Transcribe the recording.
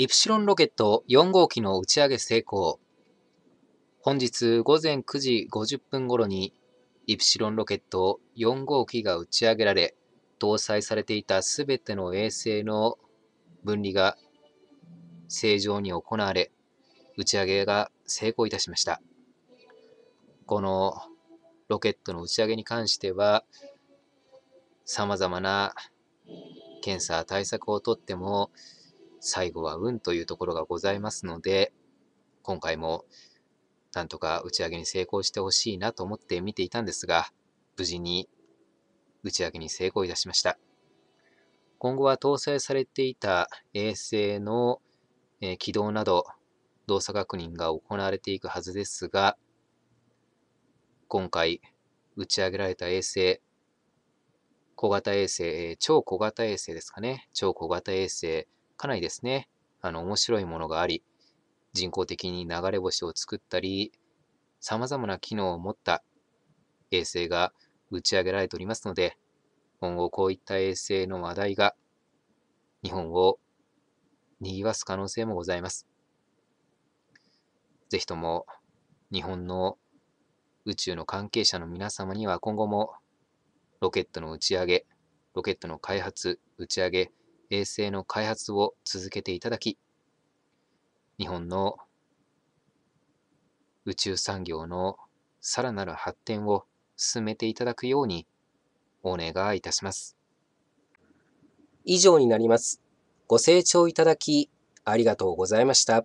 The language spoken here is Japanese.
イプシロンロケット4号機の打ち上げ成功。本日午前9時50分頃に、イプシロンロケット4号機が打ち上げられ、搭載されていたすべての衛星の分離が正常に行われ、打ち上げが成功いたしました。このロケットの打ち上げに関しては、様々な検査対策をとっても、最後は運というところがございますので、今回もなんとか打ち上げに成功してほしいなと思って見ていたんですが、無事に打ち上げに成功いたしました。今後は搭載されていた衛星の軌道など動作確認が行われていくはずですが、今回打ち上げられた衛星、小型衛星、超小型衛星ですかね、超小型衛星かなりですね、あの、面白いものがあり、人工的に流れ星を作ったり、さまざまな機能を持った衛星が打ち上げられておりますので、今後こういった衛星の話題が日本を賑わす可能性もございます。ぜひとも日本の宇宙の関係者の皆様には今後もロケットの打ち上げ、ロケットの開発、打ち上げ、衛星の開発を続けていただき、日本の宇宙産業のさらなる発展を進めていただくようにお願いいたします。以上になります。ご清聴いただきありがとうございました。